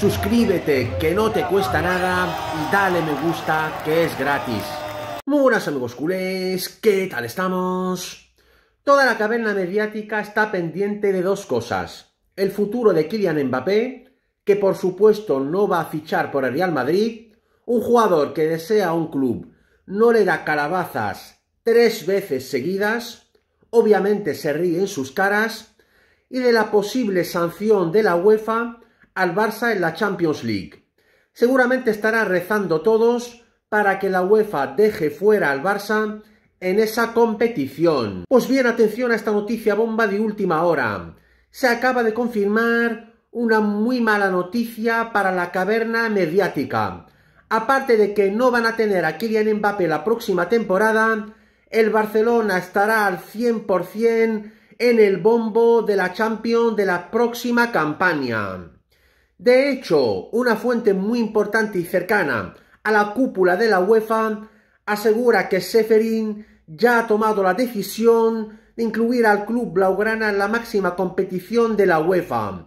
suscríbete que no te cuesta nada y dale me gusta que es gratis. Muy buenas amigos culés, ¿qué tal estamos? Toda la caverna mediática está pendiente de dos cosas. El futuro de Kylian Mbappé, que por supuesto no va a fichar por el Real Madrid, un jugador que desea un club no le da calabazas tres veces seguidas, obviamente se ríe en sus caras, y de la posible sanción de la UEFA al Barça en la Champions League. Seguramente estará rezando todos para que la UEFA deje fuera al Barça en esa competición. Pues bien, atención a esta noticia bomba de última hora. Se acaba de confirmar una muy mala noticia para la caverna mediática. Aparte de que no van a tener a Kylian Mbappé la próxima temporada, el Barcelona estará al 100% en el bombo de la Champions de la próxima campaña. De hecho, una fuente muy importante y cercana a la cúpula de la UEFA asegura que Seferin ya ha tomado la decisión de incluir al club blaugrana en la máxima competición de la UEFA.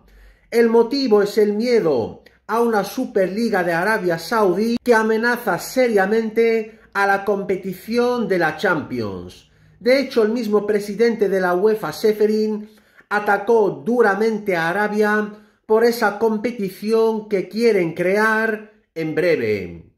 El motivo es el miedo a una Superliga de Arabia Saudí que amenaza seriamente a la competición de la Champions. De hecho, el mismo presidente de la UEFA, Seferin, atacó duramente a Arabia por esa competición que quieren crear en breve.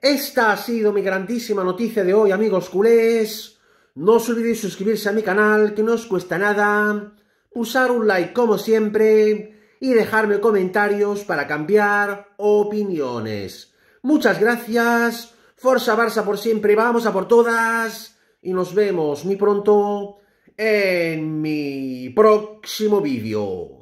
Esta ha sido mi grandísima noticia de hoy, amigos culés. No os olvidéis suscribirse a mi canal, que no os cuesta nada. Usar un like como siempre y dejarme comentarios para cambiar opiniones. Muchas gracias. Forza Barça por siempre. Vamos a por todas. Y nos vemos muy pronto en mi próximo vídeo.